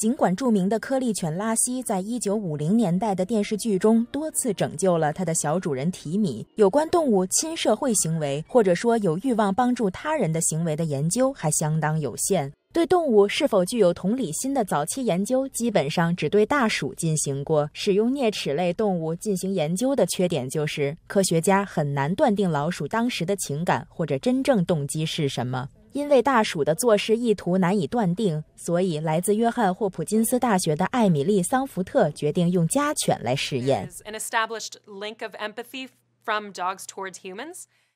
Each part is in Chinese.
尽管著名的柯利犬拉西在1950年代的电视剧中多次拯救了他的小主人提米，有关动物亲社会行为或者说有欲望帮助他人的行为的研究还相当有限。对动物是否具有同理心的早期研究基本上只对大鼠进行过。使用啮齿类动物进行研究的缺点就是，科学家很难断定老鼠当时的情感或者真正动机是什么。因为大鼠的做事意图难以断定，所以来自约翰霍普金斯大学的艾米丽桑福特决定用家犬来试验。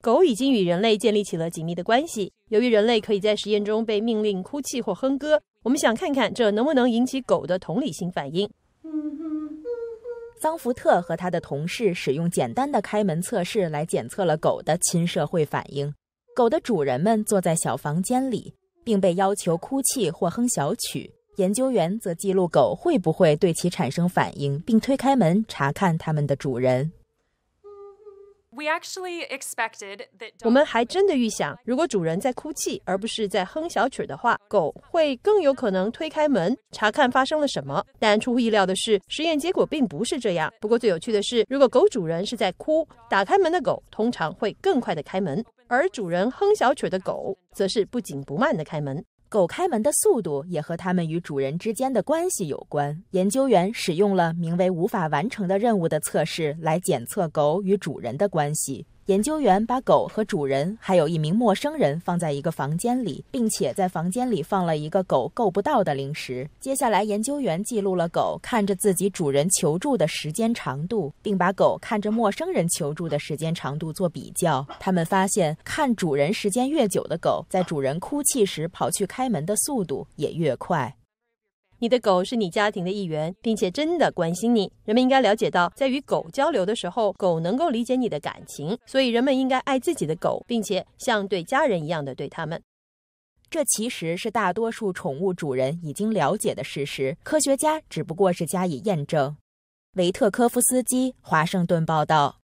狗已经与人类建立起了紧密的关系。由于人类可以在实验中被命令哭泣或哼歌，我们想看看这能不能引起狗的同理心反应。桑福特和他的同事使用简单的开门测试来检测了狗的亲社会反应。狗的主人们坐在小房间里，并被要求哭泣或哼小曲。研究员则记录狗会不会对其产生反应，并推开门查看他们的主人。我们还真的预想，如果主人在哭泣而不是在哼小曲的话，狗会更有可能推开门查看发生了什么。但出乎意料的是，实验结果并不是这样。不过最有趣的是，如果狗主人是在哭，打开门的狗通常会更快的开门，而主人哼小曲的狗则是不紧不慢的开门。狗开门的速度也和它们与主人之间的关系有关。研究员使用了名为“无法完成的任务”的测试来检测狗与主人的关系。研究员把狗和主人，还有一名陌生人放在一个房间里，并且在房间里放了一个狗够不到的零食。接下来，研究员记录了狗看着自己主人求助的时间长度，并把狗看着陌生人求助的时间长度做比较。他们发现，看主人时间越久的狗，在主人哭泣时跑去开门的速度也越快。你的狗是你家庭的一员，并且真的关心你。人们应该了解到，在与狗交流的时候，狗能够理解你的感情，所以人们应该爱自己的狗，并且像对家人一样的对他们。这其实是大多数宠物主人已经了解的事实，科学家只不过是加以验证。维特科夫斯基，华盛顿报道。